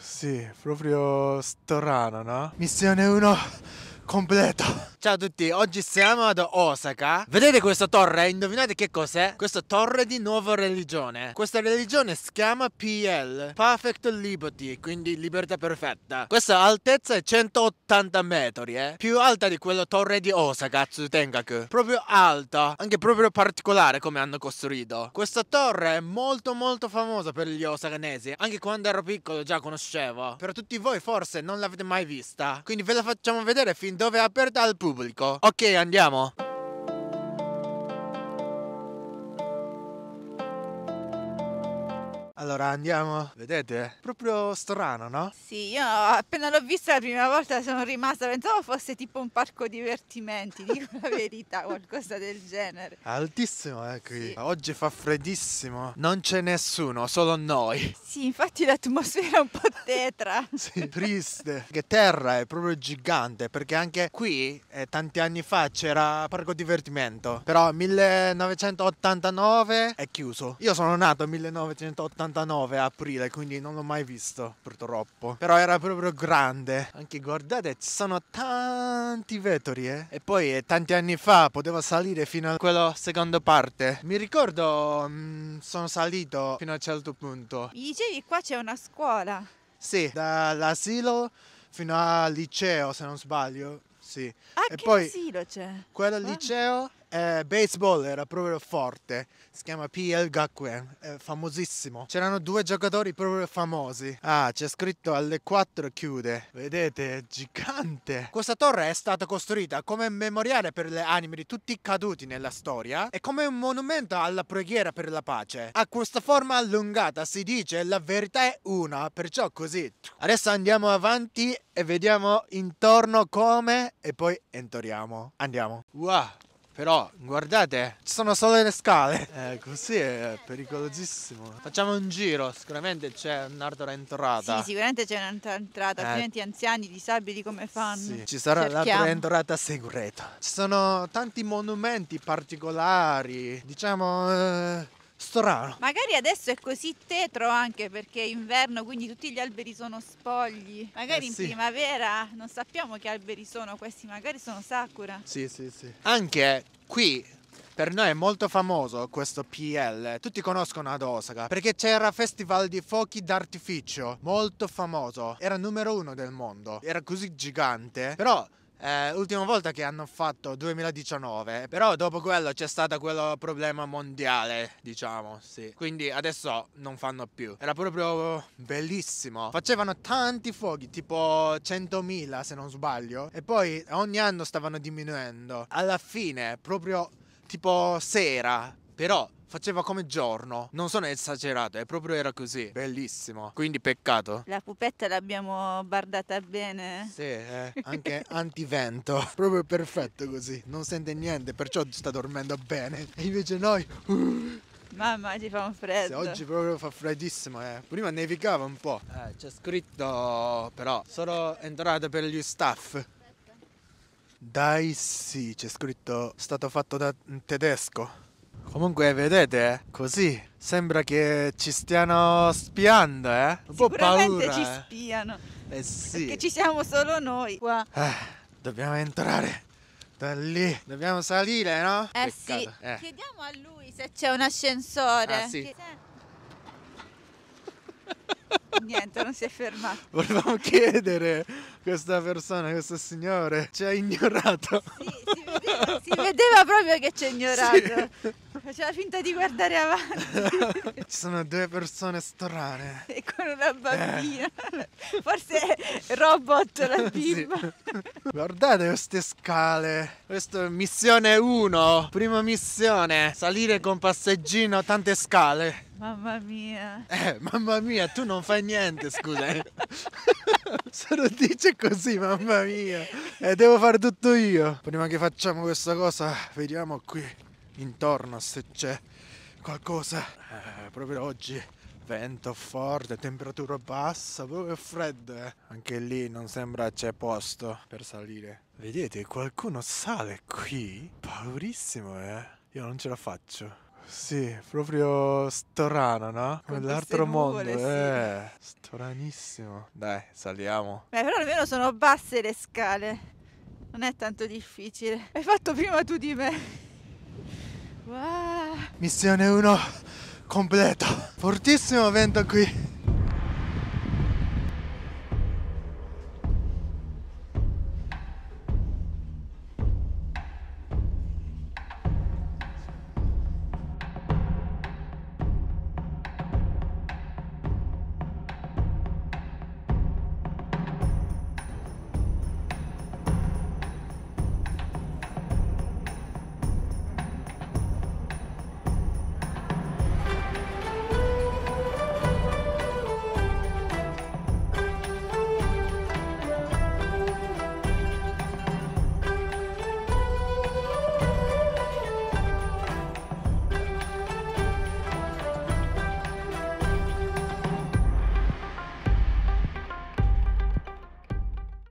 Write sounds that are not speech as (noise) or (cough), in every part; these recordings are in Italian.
Sì, proprio strano, no? Missione 1 completa. Ciao a tutti, oggi siamo ad Osaka Vedete questa torre? Indovinate che cos'è? Questa torre di nuova religione Questa religione si chiama PL Perfect Liberty, quindi libertà perfetta Questa altezza è 180 metri, eh Più alta di quella torre di Osaka, Tsutengaku Proprio alta, anche proprio particolare come hanno costruito Questa torre è molto molto famosa per gli osakanesi Anche quando ero piccolo già conoscevo Per tutti voi forse non l'avete mai vista Quindi ve la facciamo vedere fin dove è aperta al pubblico pubblico? Ok, andiamo. Allora andiamo, vedete? Proprio strano, no? Sì, io appena l'ho vista la prima volta sono rimasta, pensavo fosse tipo un parco divertimenti, dico la (laughs) verità, qualcosa del genere. Altissimo eh qui, sì. oggi fa freddissimo, non c'è nessuno, solo noi. Sì, infatti l'atmosfera è un po' tetra. (laughs) sì, triste. Che terra è proprio gigante, perché anche qui eh, tanti anni fa c'era parco divertimento, però 1989 è chiuso. Io sono nato 1989. 19 aprile, quindi non l'ho mai visto purtroppo. Però era proprio grande. Anche guardate, ci sono tanti vetri, eh. E poi eh, tanti anni fa potevo salire fino a quella seconda parte. Mi ricordo, mh, mm, sono salito fino a un certo punto. Mi dicevi qua c'è una scuola? Sì, dall'asilo fino al liceo, se non sbaglio. Sì. Ah, e poi, asilo c'è? Quello al liceo eh, baseball era proprio forte, si chiama PL Gakuen, è famosissimo. C'erano due giocatori proprio famosi. Ah, c'è scritto alle 4 chiude. Vedete, è gigante. Questa torre è stata costruita come memoriale per le anime di tutti i caduti nella storia e come un monumento alla preghiera per la pace. Ha questa forma allungata, si dice la verità è una, perciò così. Adesso andiamo avanti e vediamo intorno come e poi entriamo. Andiamo. Wow! Però guardate, ci sono solo le scale. Eh, così è pericolosissimo. Facciamo un giro, sicuramente c'è un'altra entrata. Sì, sicuramente c'è un'altra entrata, eh. altrimenti anziani, disabili come fanno? Sì, ci sarà un'altra entrata segreta. Ci sono tanti monumenti particolari, diciamo... Eh strano. Magari adesso è così tetro anche perché è inverno, quindi tutti gli alberi sono spogli. Magari eh, in sì. primavera non sappiamo che alberi sono questi, magari sono sakura. Sì, sì, sì. Anche qui per noi è molto famoso questo PL, tutti conoscono ad Osaka perché c'era festival di fuochi d'artificio, molto famoso, era numero uno del mondo, era così gigante, però eh, l'ultima volta che hanno fatto 2019, però dopo quello c'è stato quello problema mondiale, diciamo, sì. Quindi adesso non fanno più. Era proprio bellissimo. Facevano tanti fuochi, tipo 100.000 se non sbaglio, e poi ogni anno stavano diminuendo. Alla fine, proprio tipo sera, però faceva come giorno. Non sono esagerato, è proprio era così. Bellissimo. Quindi peccato. La pupetta l'abbiamo bardata bene. Sì, eh. anche antivento. (laughs) proprio perfetto così. Non sente niente, perciò sta dormendo bene. E invece noi... Uh, Mamma ci fa un freddo. Sì, oggi proprio fa freddissimo, eh. Prima nevicava un po'. Eh, c'è scritto però solo entrate per gli staff. Dai sì, c'è scritto stato fatto da un tedesco. Comunque vedete, così sembra che ci stiano spiando, eh? Un po' paura. ci eh. spiano. Eh sì. Perché ci siamo solo noi qua. Eh, dobbiamo entrare. Da lì dobbiamo salire, no? Eh Peccato. sì. Eh. Chiediamo a lui se c'è un ascensore. Ah, sì. Niente, non si è fermato. (laughs) Volevamo chiedere a questa persona, a questo signore, ci ha ignorato. Sì, si vedeva, si vedeva proprio che ci ha ignorato. (laughs) Sì. Faceva finta di guardare avanti. (laughs) Ci sono due persone strane. (laughs) E con una eh. bambina. Eh. (laughs) Forse robot la bimba. Sì. Guardate queste scale. Questa è missione 1. Prima missione. Salire con passeggino tante scale. Mamma mia. Eh, mamma mia, tu non fai niente, scusa. Eh. Se lo dice così, mamma mia. E eh, devo fare tutto io. Prima che facciamo questa cosa, vediamo qui intorno se c'è qualcosa. Eh, proprio oggi vento forte, temperatura bassa, proprio fredda. Eh. Anche lì non sembra c'è posto per salire. Vedete, qualcuno sale qui? Paurissimo, eh? Io non ce la faccio. Sì, proprio strano, no? Come l'altro mondo, eh. Stranissimo. Dai, saliamo. Beh, però almeno sono basse le scale. Non è tanto difficile. Hai fatto prima tu di me. Wow. Missione 1 completa. Fortissimo vento qui.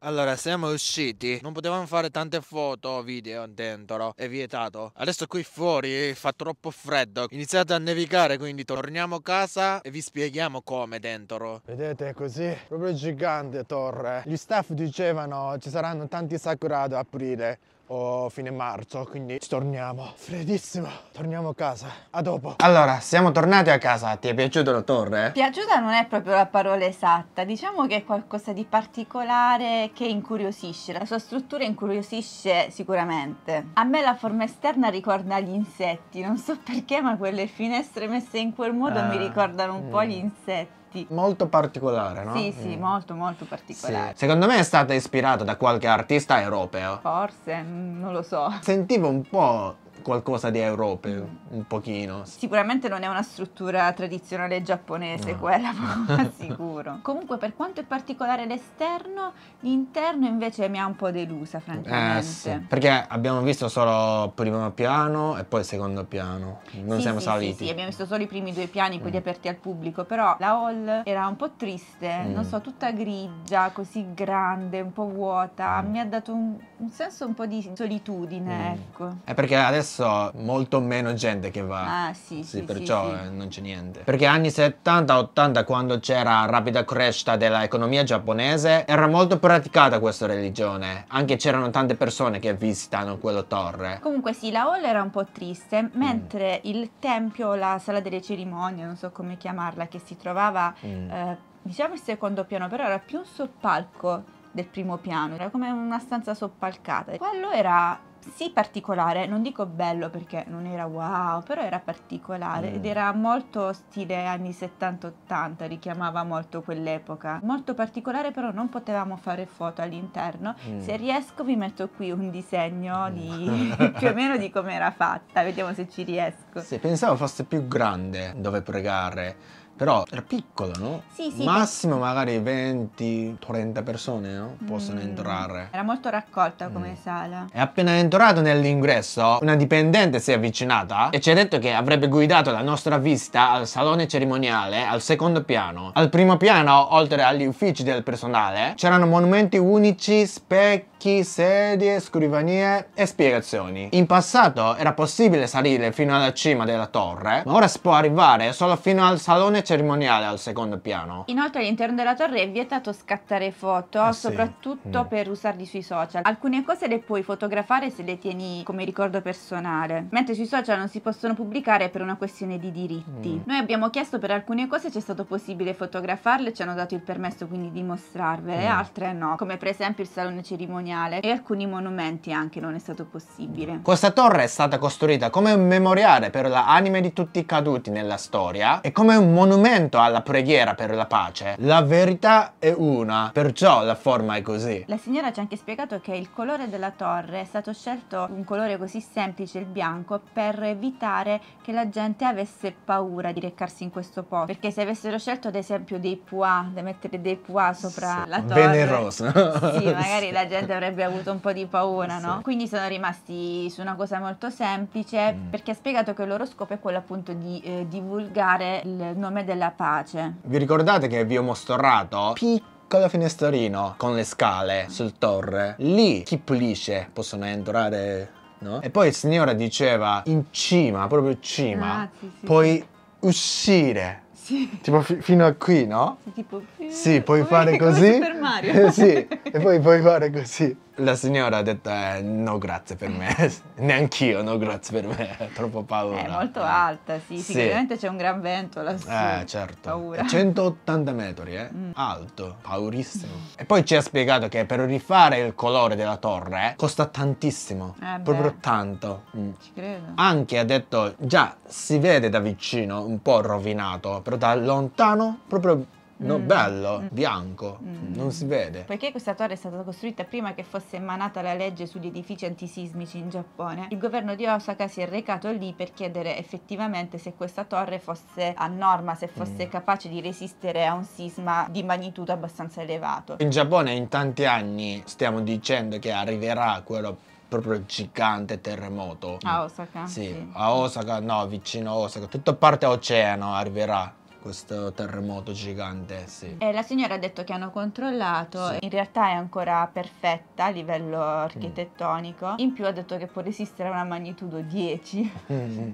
Allora, siamo usciti. Non potevamo fare tante foto, o video dentro. È vietato. Adesso qui fuori fa troppo freddo. Iniziate a nevicare, quindi torniamo a casa e vi spieghiamo come dentro. Vedete così? Proprio gigante torre. Gli staff dicevano ci saranno tanti sakurado a aprire o fine marzo, quindi ci torniamo. Freddissimo, torniamo a casa. A dopo. Allora, siamo tornati a casa. Ti è piaciuta la torre? Piaciuta non è proprio la parola esatta. Diciamo che è qualcosa di particolare che incuriosisce. La sua struttura incuriosisce sicuramente. A me la forma esterna ricorda gli insetti. Non so perché, ma quelle finestre messe in quel modo ah, mi ricordano un mm. po' gli mm. insetti tutti. Molto particolare, no? Sì, sì, mm. molto molto particolare. Sì. Secondo me è stata ispirata da qualche artista europeo. Forse, mm, non lo so. Sentivo un po' qualcosa di europeo, un pochino. Sicuramente non è una struttura tradizionale giapponese no. quella, ma (laughs) (laughs) sicuro. Comunque per quanto è particolare l'esterno, l'interno invece mi ha un po' delusa, eh, francamente. Eh, sì, perché abbiamo visto solo primo piano e poi secondo piano, non sì, siamo sì, saliti. Sì, sì, abbiamo visto solo i primi due piani, quelli mm. aperti al pubblico, però la hall era un po' triste, mm. non so, tutta grigia, così grande, un po' vuota, mm. mi ha dato un, un, senso un po' di solitudine, mm. ecco. È perché adesso so, molto meno gente che va. Ah, sì, sì, sì perciò sì, eh, non c'è niente. Perché anni 70-80, quando c'era rapida crescita dell'economia giapponese, era molto praticata questa religione. Anche c'erano tante persone che visitano quella torre. Comunque sì, la hall era un po' triste, mm. mentre mm. il tempio, la sala delle cerimonie, non so come chiamarla, che si trovava... Mm. Eh, diciamo il secondo piano, però era più un soppalco del primo piano, era come una stanza soppalcata. Quello era sì particolare, non dico bello perché non era wow, però era particolare mm. ed era molto stile anni 70-80, richiamava molto quell'epoca. Molto particolare però non potevamo fare foto all'interno. Mm. Se riesco vi metto qui un disegno mm. di, (laughs) più o meno di come era fatta, vediamo se ci riesco. Se pensavo fosse più grande dove pregare però era piccolo, no? Sì, sì. Massimo magari 20-30 persone no? possono mm. entrare. Era molto raccolta mm. come mm. sala. E appena entrato nell'ingresso, una dipendente si è avvicinata e ci ha detto che avrebbe guidato la nostra visita al salone cerimoniale, al secondo piano. Al primo piano, oltre agli uffici del personale, c'erano monumenti unici, specchi, sedie, scrivanie e spiegazioni. In passato era possibile salire fino alla cima della torre, ma ora si può arrivare solo fino al salone cerimoniale al secondo piano. Inoltre all'interno della torre è vietato scattare foto, ah, soprattutto sì. Mm. per usarli sui social. Alcune cose le puoi fotografare se le tieni come ricordo personale, mentre sui social non si possono pubblicare per una questione di diritti. Mm. Noi abbiamo chiesto per alcune cose se è stato possibile fotografarle, ci hanno dato il permesso quindi di mostrarvele, mm. altre no, come per esempio il salone cerimoniale e alcuni monumenti anche non è stato possibile. Questa torre è stata costruita come un memoriale per l'anime di tutti i caduti nella storia e come un monumento monumento alla preghiera per la pace. La verità è una, perciò la forma è così. La signora ci ha anche spiegato che il colore della torre è stato scelto un colore così semplice, il bianco, per evitare che la gente avesse paura di recarsi in questo posto. Perché se avessero scelto ad esempio dei pois, di mettere dei pois sopra sì. la torre... Bene rosa. (laughs) Sì, magari sì. la gente (laughs) avrebbe avuto un po' di paura, sì. no? Quindi sono rimasti su una cosa molto semplice mm. perché ha spiegato che il loro scopo è quello appunto di eh, divulgare il nome della pace. Vi ricordate che Vio Mostorrato? Piccolo piccolo finestrino con le scale sul torre. Lì chi pulisce possono entrare, no? E poi il signore diceva in cima, proprio in cima, ah, sì, sì, puoi sì. uscire. Sì. Tipo fino a qui, no? Sì, tipo... Sì, puoi fare (laughs) così. Super Mario. (laughs) sì, e poi puoi fare così. La signora ha detto eh, no grazie per me, (laughs) (laughs) neanch'io no grazie per me, ho (laughs) troppo paura. È molto alta, sì, sì. sicuramente c'è un gran vento lassù. Eh certo, paura. 180 metri, eh? Mm. alto, paurissimo. e poi ci ha spiegato che per rifare il colore della torre eh, costa tantissimo, eh proprio tanto. Mm. Ci credo. Anche ha detto già si vede da vicino un po' rovinato, però da lontano proprio No, mm. bello, mm. bianco, mm. non si vede. Poiché questa torre è stata costruita prima che fosse emanata la legge sugli edifici antisismici in Giappone, il governo di Osaka si è recato lì per chiedere effettivamente se questa torre fosse a norma, se fosse mm. capace di resistere a un sisma di magnitudo abbastanza elevato. In Giappone in tanti anni stiamo dicendo che arriverà quello proprio gigante terremoto. A Osaka? Sì, sì. a Osaka, no, vicino a Osaka, tutta parte oceano arriverà questo terremoto gigante, sì. E eh, la signora ha detto che hanno controllato, sì. in realtà è ancora perfetta a livello mm. architettonico, in più ha detto che può resistere a una magnitudo 10. Mm.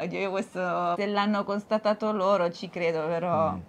(laughs) Oddio, io questo, se l'hanno constatato loro ci credo, però... Mm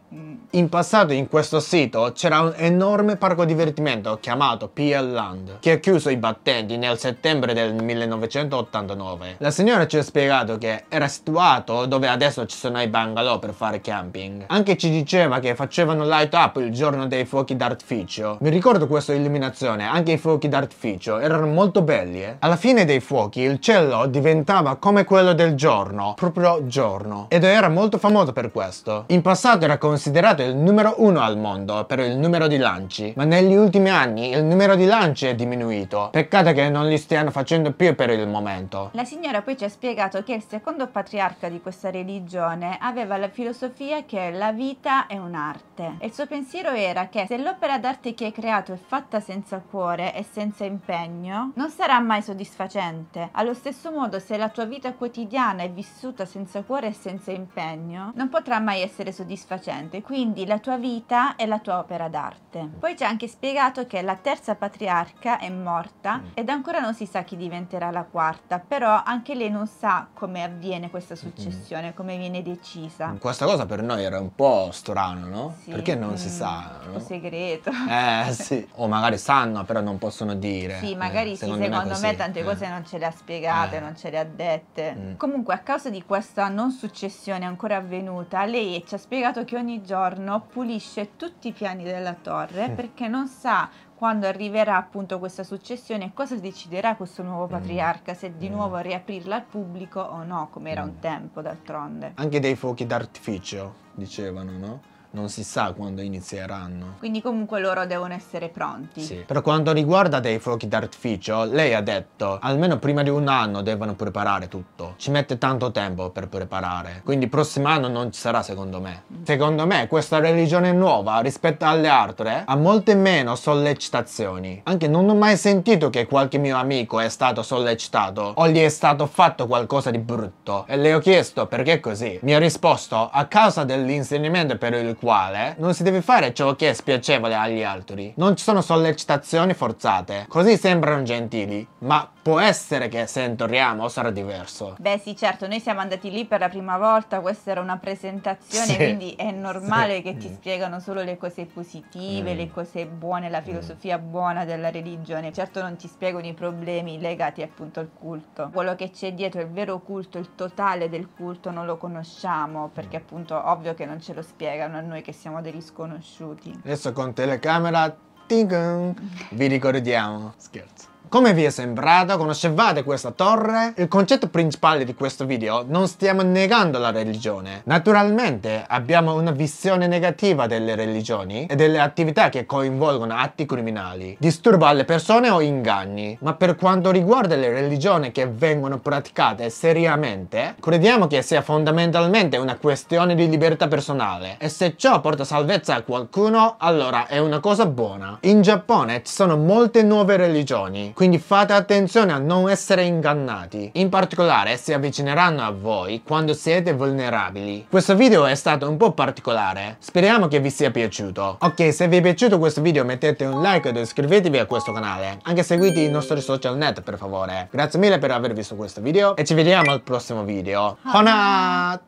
in passato in questo sito c'era un enorme parco divertimento chiamato PL Land che ha chiuso i battenti nel settembre del 1989. La signora ci ha spiegato che era situato dove adesso ci sono i bungalow per fare camping. Anche ci diceva che facevano light up il giorno dei fuochi d'artificio. Mi ricordo questa illuminazione, anche i fuochi d'artificio erano molto belli. Eh? Alla fine dei fuochi il cielo diventava come quello del giorno, proprio giorno, ed era molto famoso per questo. In passato era considerato considerato il numero uno al mondo per il numero di lanci, ma negli ultimi anni il numero di lanci è diminuito. Peccato che non li stiano facendo più per il momento. La signora poi ci ha spiegato che il secondo patriarca di questa religione aveva la filosofia che la vita è un'arte. E il suo pensiero era che se l'opera d'arte che hai creato è fatta senza cuore e senza impegno, non sarà mai soddisfacente. Allo stesso modo, se la tua vita quotidiana è vissuta senza cuore e senza impegno, non potrà mai essere soddisfacente d'arte, quindi la tua vita è la tua opera d'arte. Poi ci ha anche spiegato che la terza patriarca è morta mm. ed ancora non si sa chi diventerà la quarta, però anche lei non sa come avviene questa successione, come viene decisa. Mm, questa cosa per noi era un po' strano, no? Sì, Perché non mm, si sa? No? Un segreto. Eh sì, o magari sanno però non possono dire. Sì, eh, magari eh, sì, secondo, secondo me, me, tante eh. cose non ce le ha spiegate, eh. non ce le ha dette. Mm. Comunque a causa di questa non successione ancora avvenuta, lei ci ha spiegato che ogni giorno pulisce tutti i piani della torre perché non sa quando arriverà appunto questa successione e cosa deciderà questo nuovo mm. patriarca, se di mm. nuovo riaprirla al pubblico o no, come era mm. un tempo d'altronde. Anche dei fuochi d'artificio, dicevano, no? non si sa quando inizieranno. Quindi comunque loro devono essere pronti. Sì. Per quanto riguarda dei fuochi d'artificio, lei ha detto almeno prima di un anno devono preparare tutto. Ci mette tanto tempo per preparare. Quindi prossimo anno non ci sarà secondo me. Mm. Secondo me questa religione nuova rispetto alle altre ha molte meno sollecitazioni. Anche non ho mai sentito che qualche mio amico è stato sollecitato o gli è stato fatto qualcosa di brutto. E le ho chiesto perché è così. Mi ha risposto a causa dell'insegnamento per il quale non si deve fare ciò che è spiacevole agli altri. Non ci sono sollecitazioni forzate, così sembrano gentili, ma Può essere che se torniamo sarà diverso. Beh sì, certo, noi siamo andati lì per la prima volta, questa era una presentazione, sì. quindi è normale sì. che ti mm. spiegano solo le cose positive, mm. le cose buone, la mm. filosofia mm. buona della religione. Certo non ti spiegano i problemi legati appunto al culto. Quello che c'è dietro, il vero culto, il totale del culto non lo conosciamo, perché mm. appunto ovvio che non ce lo spiegano a noi che siamo degli sconosciuti. Adesso con telecamera, ting, (laughs) vi ricordiamo. Scherzo. Come vi è sembrato? Conoscevate questa torre? Il concetto principale di questo video non stiamo negando la religione. Naturalmente abbiamo una visione negativa delle religioni e delle attività che coinvolgono atti criminali, disturba alle persone o inganni. Ma per quanto riguarda le religioni che vengono praticate seriamente, crediamo che sia fondamentalmente una questione di libertà personale e se ciò porta salvezza a qualcuno, allora è una cosa buona. In Giappone ci sono molte nuove religioni quindi fate attenzione a non essere ingannati. In particolare si avvicineranno a voi quando siete vulnerabili. Questo video è stato un po' particolare, speriamo che vi sia piaciuto. Ok, se vi è piaciuto questo video mettete un like ed iscrivetevi a questo canale. Anche seguite i nostri social net per favore. Grazie mille per aver visto questo video e ci vediamo al prossimo video. Honat!